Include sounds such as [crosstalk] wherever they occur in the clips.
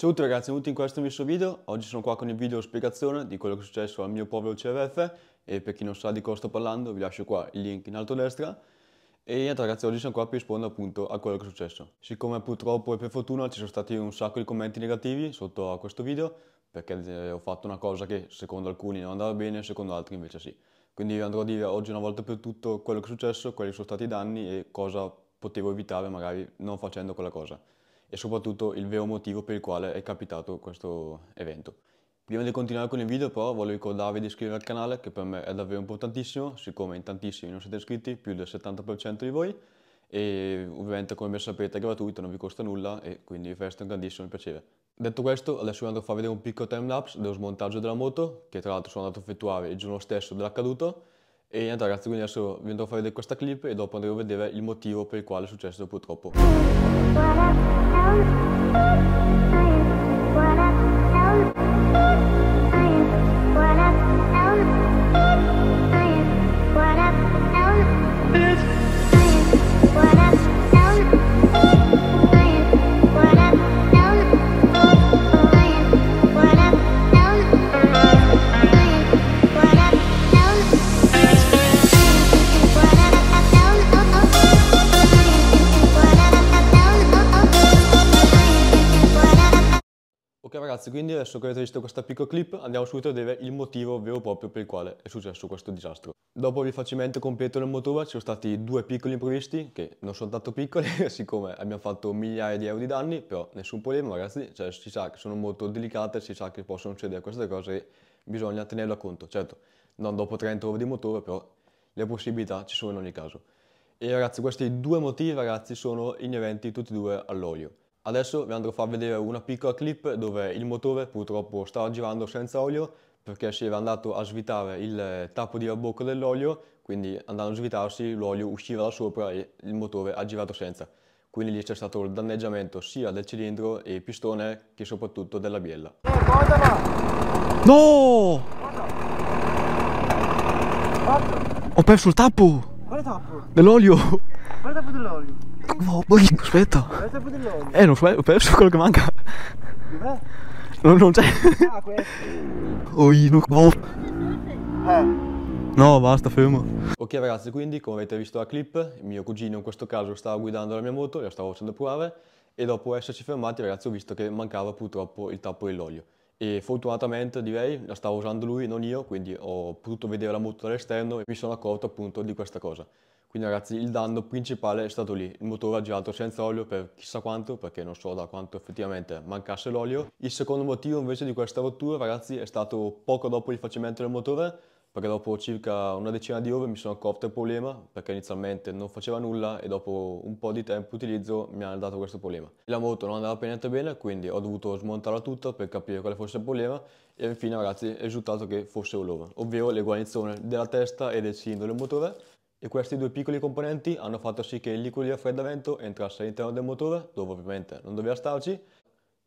Ciao a tutti ragazzi, benvenuti in questo mio video. Oggi sono qua con il video spiegazione di quello che è successo al mio povero CRF e per chi non sa di cosa sto parlando vi lascio qua il link in alto a destra. E niente ragazzi, oggi sono qua per rispondere appunto a quello che è successo. Siccome purtroppo e per fortuna ci sono stati un sacco di commenti negativi sotto a questo video, perché eh, ho fatto una cosa che secondo alcuni non andava bene, secondo altri invece sì. Quindi andrò a dire oggi una volta per tutto quello che è successo, quali sono stati i danni e cosa potevo evitare magari non facendo quella cosa e soprattutto il vero motivo per il quale è capitato questo evento. Prima di continuare con il video però voglio ricordarvi di iscrivervi al canale che per me è davvero importantissimo siccome in tantissimi non siete iscritti, più del 70% di voi e ovviamente come ben sapete è gratuito, non vi costa nulla e quindi vi resta un grandissimo piacere. Detto questo adesso vi andrò a far vedere un piccolo timelapse dello smontaggio della moto che tra l'altro sono andato a effettuare il giorno stesso dell'accaduto e niente ragazzi, quindi adesso vi andrò a fare vedere questa clip e dopo andremo a vedere il motivo per il quale è successo purtroppo. What Ok ragazzi, quindi adesso che avete visto questa piccola clip andiamo subito a vedere il motivo vero e proprio per il quale è successo questo disastro. Dopo il rifacimento completo del motore ci sono stati due piccoli imprevisti, che non sono tanto piccoli, [laughs] siccome abbiamo fatto migliaia di euro di danni, però nessun problema ragazzi, cioè si sa che sono molto delicate, si sa che possono succedere queste cose, e bisogna tenerlo a conto. Certo, non dopo 30 ore di motore, però le possibilità ci sono in ogni caso. E ragazzi, questi due motivi ragazzi sono inerenti tutti e due all'olio. Adesso vi andrò a far vedere una piccola clip dove il motore purtroppo stava girando senza olio perché si era andato a svitare il tappo di rabocco dell'olio, quindi andando a svitarsi l'olio usciva da sopra e il motore ha girato senza. Quindi lì c'è stato il danneggiamento sia del cilindro e pistone che soprattutto della biella. No! Ho perso il tappo! Quale tappo? Dell'olio! Guarda un po' dell'olio. Oh, boh, aspetta. un po' dell'olio. Eh, non so, ho perso quello che manca. Dov'è? Non, non c'è. Ah, Oh, no. Oh. No, basta, fermo. Ok ragazzi, quindi come avete visto la clip, mio cugino in questo caso stava guidando la mia moto, la stavo facendo provare e dopo esserci fermati ragazzi ho visto che mancava purtroppo il tappo dell'olio e fortunatamente direi la stava usando lui non io quindi ho potuto vedere la moto dall'esterno e mi sono accorto appunto di questa cosa quindi ragazzi il danno principale è stato lì, il motore ha girato senza olio per chissà quanto perché non so da quanto effettivamente mancasse l'olio. Il secondo motivo invece di questa rottura ragazzi è stato poco dopo il rifacimento del motore perché dopo circa una decina di ore mi sono accorto del problema perché inizialmente non faceva nulla e dopo un po' di tempo utilizzo mi ha dato questo problema. La moto non andava per niente bene quindi ho dovuto smontarla tutta per capire quale fosse il problema e infine ragazzi il risultato che fosse un over, ovvero le guarnizioni della testa e del cilindro del motore e questi due piccoli componenti hanno fatto sì che il liquido di raffreddamento entrasse all'interno del motore, dove ovviamente non doveva starci,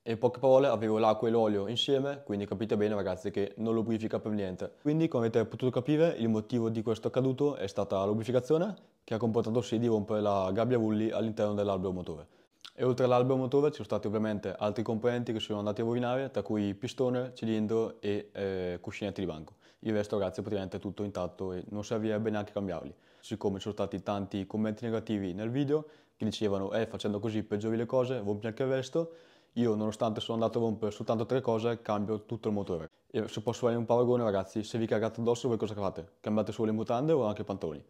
e in poche parole avevo l'acqua e l'olio insieme, quindi capite bene ragazzi che non lubrifica per niente. Quindi come avete potuto capire il motivo di questo accaduto è stata la lubrificazione che ha comportato sì di rompere la gabbia rulli all'interno dell'albero motore. E oltre all'albero motore ci sono stati ovviamente altri componenti che sono andati a rovinare, tra cui pistone, cilindro e eh, cuscinetti di banco. Il resto ragazzi è praticamente tutto intatto e non servirebbe neanche cambiarli. Siccome ci sono stati tanti commenti negativi nel video che dicevano eh facendo così peggiori le cose, rompi anche il resto, io nonostante sono andato a rompere soltanto tre cose, cambio tutto il motore. E se posso fare un paragone ragazzi, se vi cagate addosso voi cosa fate? Cambiate solo le mutande o anche i pantaloni?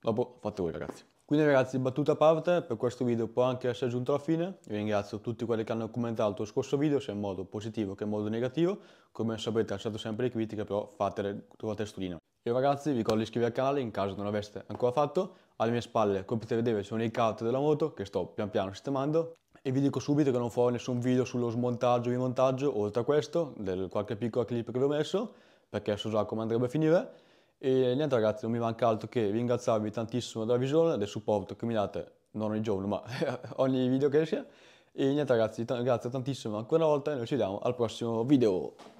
Dopo fate voi ragazzi. Quindi ragazzi, battuta a parte, per questo video può anche essere giunto alla fine. Io ringrazio tutti quelli che hanno commentato il scorso video, sia in modo positivo che in modo negativo. Come sapete lasciate sempre le critiche, però fatele, trovate studino. E ragazzi vi ricordo di iscrivervi al canale in caso non l'aveste ancora fatto. Alle mie spalle, come potete vedere, sono i cart della moto che sto pian piano sistemando. E vi dico subito che non farò nessun video sullo smontaggio e rimontaggio, oltre a questo, del qualche piccola clip che vi ho messo, perché so già come andrebbe a finire. E niente ragazzi, non mi manca altro che ringraziarvi tantissimo della visione, del supporto che mi date, non ogni giorno, ma [laughs] ogni video che esce. E niente ragazzi, grazie tantissimo ancora una volta e noi ci vediamo al prossimo video.